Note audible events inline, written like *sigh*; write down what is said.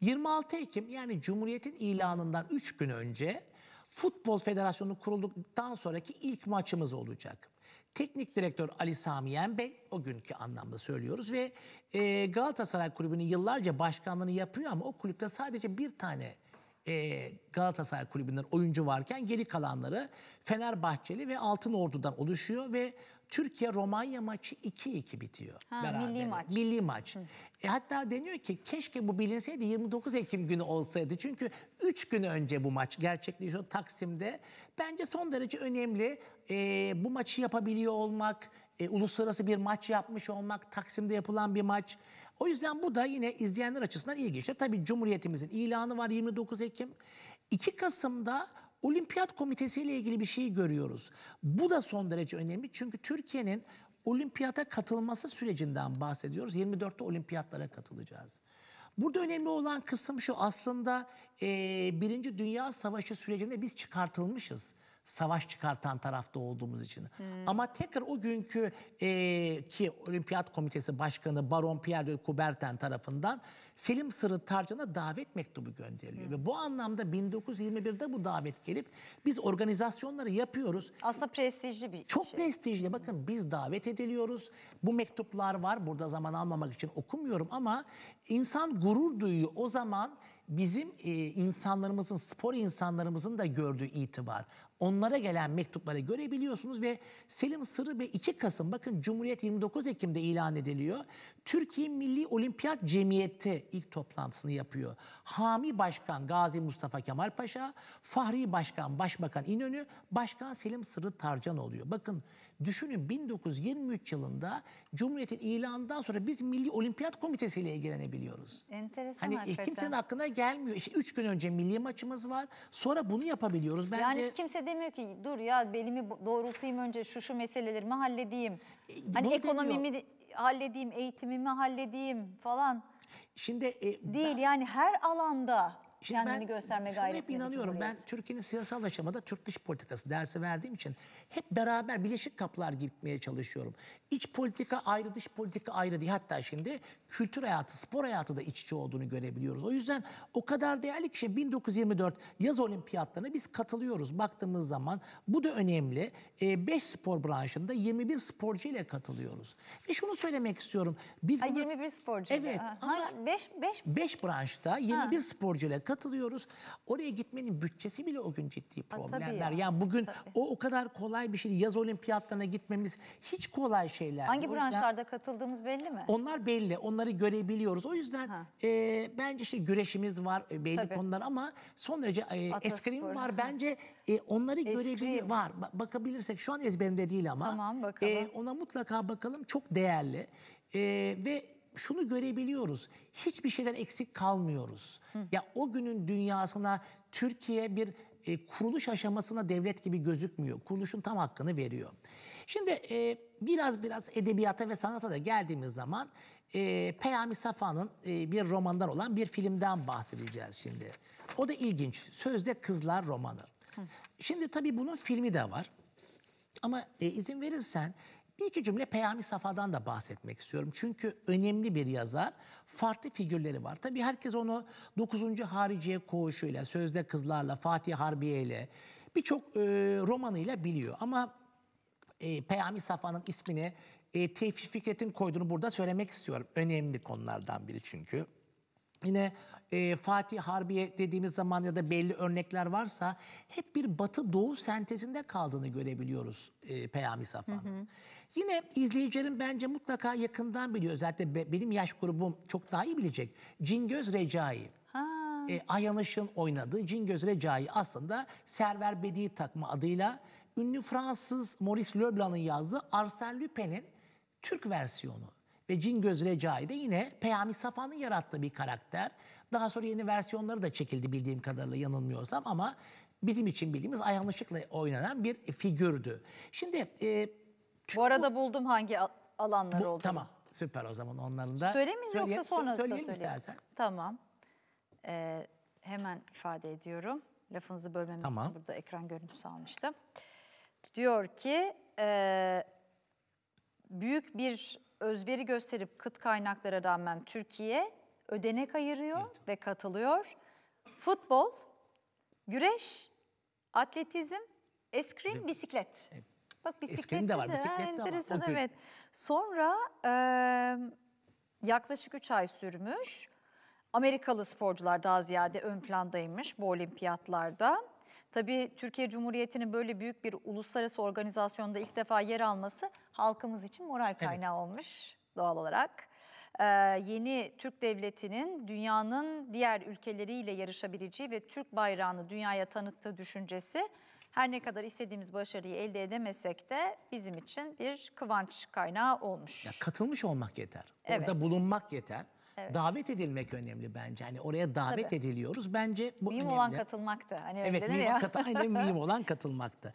26 Ekim yani Cumhuriyet'in ilanından 3 gün önce Futbol Federasyonu kurulduktan sonraki ilk maçımız olacak. Teknik direktör Ali Sami Bey o günkü anlamda söylüyoruz ve e, Galatasaray Kulübü'nün yıllarca başkanlığını yapıyor ama o kulüpte sadece bir tane e, Galatasaray kulübünden oyuncu varken geri kalanları Fenerbahçeli ve Altın Ordu'dan oluşuyor ve Türkiye-Romanya maçı 2-2 bitiyor. Ha, Milli maç. Milli maç. E, hatta deniyor ki keşke bu bilinseydi 29 Ekim günü olsaydı. Çünkü 3 gün önce bu maç gerçekleşiyor Taksim'de. Bence son derece önemli. E, bu maçı yapabiliyor olmak, e, uluslararası bir maç yapmış olmak, Taksim'de yapılan bir maç. O yüzden bu da yine izleyenler açısından ilginç. Tabii Cumhuriyetimizin ilanı var 29 Ekim. 2 Kasım'da Olimpiyat Komitesi ile ilgili bir şey görüyoruz. Bu da son derece önemli çünkü Türkiye'nin olimpiyata katılması sürecinden bahsediyoruz. 24'te olimpiyatlara katılacağız. Burada önemli olan kısım şu aslında e, Birinci Dünya Savaşı sürecinde biz çıkartılmışız savaş çıkartan tarafta olduğumuz için. Hmm. Ama tekrar o günkü e, ki Olimpiyat Komitesi Başkanı Baron Pierre de Coubertin tarafından Selim Sırrı Tarcan'a davet mektubu gönderiliyor. Hmm. Ve bu anlamda 1921'de bu davet gelip biz organizasyonları yapıyoruz. Aslında prestijli bir Çok şey. prestijli. Bakın hmm. biz davet ediliyoruz. Bu mektuplar var. Burada zaman almamak için okumuyorum ama insan gurur duyuyor. O zaman bizim e, insanlarımızın, spor insanlarımızın da gördüğü itibar. Onlara gelen mektupları görebiliyorsunuz ve Selim Sırı ve 2 Kasım bakın Cumhuriyet 29 Ekim'de ilan ediliyor. Türkiye Milli Olimpiyat Cemiyeti ilk toplantısını yapıyor. Hami Başkan Gazi Mustafa Kemal Paşa, Fahri Başkan Başbakan İnönü, Başkan Selim Sırrı Tarcan oluyor. Bakın düşünün 1923 yılında Cumhuriyet'in ilanından sonra biz Milli Olimpiyat Komitesi ile ilgilenebiliyoruz. Enteresan hani hakikaten. kimsenin aklına gelmiyor. İşte 3 gün önce milli maçımız var. Sonra bunu yapabiliyoruz. Bence... Yani kimse demiyor ki dur ya belimi doğrultayım önce şu şu meseleleri mi halledeyim. Hani Bunu ekonomimi demiyor. halledeyim, eğitimimi halledeyim falan. Şimdi e, değil ben, yani her alanda Şimdi Kendini ben gösterme şuna hep inanıyorum. Ben Türkiye'nin siyasal aşamada Türk dış politikası dersi verdiğim için hep beraber bileşik kaplar gitmeye çalışıyorum. İç politika ayrı, dış politika ayrı diye Hatta şimdi kültür hayatı, spor hayatı da iç içe olduğunu görebiliyoruz. O yüzden o kadar değerli ki 1924 şey, yaz olimpiyatlarına biz katılıyoruz. Baktığımız zaman bu da önemli. 5 e, ee, spor branşında 21 sporcu ile katılıyoruz. Ve şunu söylemek istiyorum. Biz bunu... 21 sporcu. Evet. 5 5 5 branşta 21 ha. sporcu ile katılıyoruz. Oraya gitmenin bütçesi bile o gün ciddi problemler. ya. Yani bugün tabii. o o kadar kolay bir şey. Yaz olimpiyatlarına gitmemiz hiç kolay şeyler. Hangi yüzden- branşlarda katıldığımız belli mi? onlar belli, onları görebiliyoruz. O yüzden e, bence işte güreşimiz var e, belli Tabii. konular ama son derece e, eskrim var. Bence e, onları görebilir var. Ba- bakabilirsek şu an ezberimde değil ama Tamam, e, bakalım. ona mutlaka bakalım. Çok değerli. E, ve şunu görebiliyoruz. Hiçbir şeyden eksik kalmıyoruz. Hı. Ya o günün dünyasına Türkiye bir e, kuruluş aşamasına devlet gibi gözükmüyor. Kuruluşun tam hakkını veriyor. Şimdi e, biraz biraz edebiyata ve sanata da geldiğimiz zaman e, Peyami Safa'nın e, bir romandan olan bir filmden bahsedeceğiz şimdi. O da ilginç. Sözde Kızlar romanı. Hı. Şimdi tabii bunun filmi de var. Ama e, izin verirsen bir iki cümle Peyami Safa'dan da bahsetmek istiyorum. Çünkü önemli bir yazar. Farklı figürleri var. Tabii herkes onu 9. Hariciye Koğuşu'yla, Sözde Kızlar'la, Fatih Harbiye'yle, birçok e, romanıyla biliyor. Ama e, Peyami Safa'nın ismini e, Tevfik Fikret'in koyduğunu burada söylemek istiyorum. Önemli konulardan biri çünkü. Yine e, Fatih Harbiye dediğimiz zaman ya da belli örnekler varsa hep bir batı-doğu sentezinde kaldığını görebiliyoruz e, Peyami Safa'nın. Yine izleyicilerin bence mutlaka yakından biliyor. Zaten be, benim yaş grubum çok daha iyi bilecek. Cingöz Recai. E, Ayanış'ın oynadığı Cingöz Recai aslında Server Bedi takma adıyla ünlü Fransız Maurice Leblanc'ın yazdığı Arsène Lupin'in Türk versiyonu ve Cingöz Recai de yine Peyami Safa'nın yarattığı bir karakter. Daha sonra yeni versiyonları da çekildi bildiğim kadarıyla yanılmıyorsam ama bizim için bildiğimiz yanlışlıkla oynanan bir figürdü. Şimdi e, bu arada bu, buldum hangi alanlar oldu. Tamam süper o zaman onların da. Söylemeyiz söyle, yoksa sonra söyle, da söyleyeyim. Tamam. Ee, hemen ifade ediyorum. Lafınızı bölmemek tamam. için burada ekran görüntüsü almıştım. Diyor ki e, büyük bir özveri gösterip kıt kaynaklara rağmen Türkiye ödenek ayırıyor evet. ve katılıyor. Futbol, güreş, atletizm, eskrim, bisiklet. Bak bisiklet de var, bisiklet de, de enteresan, var. Evet. Sonra e, yaklaşık 3 ay sürmüş. Amerikalı sporcular daha ziyade ön plandaymış bu olimpiyatlarda. Tabii Türkiye Cumhuriyeti'nin böyle büyük bir uluslararası organizasyonda ilk defa yer alması halkımız için moral kaynağı evet. olmuş doğal olarak. Ee, yeni Türk Devleti'nin dünyanın diğer ülkeleriyle yarışabileceği ve Türk bayrağını dünyaya tanıttığı düşüncesi her ne kadar istediğimiz başarıyı elde edemesek de bizim için bir kıvanç kaynağı olmuş. Ya katılmış olmak yeter. Orada bulunmak yeter. Evet. Davet edilmek önemli bence. Hani oraya davet Tabii. ediliyoruz. Bence bu mühim olan katılmaktı. Hani evet, mühim, kat aynen mühim *laughs* olan katılmaktı.